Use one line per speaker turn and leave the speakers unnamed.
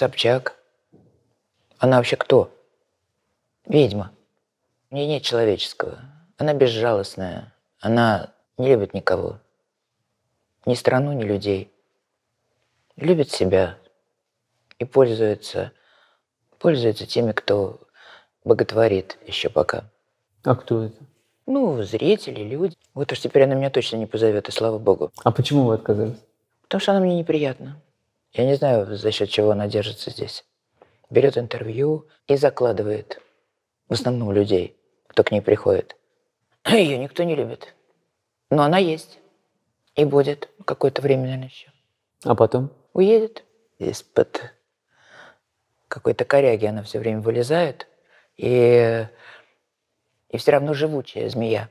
Собчак. Она вообще кто? Ведьма. У нее нет человеческого. Она безжалостная. Она не любит никого. Ни страну, ни людей. Любит себя и пользуется, пользуется теми, кто боготворит еще пока. А кто это? Ну, зрители, люди. Вот уж теперь она меня точно не позовет, и слава богу. А почему вы отказались? Потому что она мне неприятна. Я не знаю, за счет чего она держится здесь. Берет интервью и закладывает. В основном людей, кто к ней приходит. Ее никто не любит. Но она есть. И будет какое-то время, наверное, еще. А потом? Уедет. Из-под какой-то коряги она все время вылезает. И, и все равно живучая змея.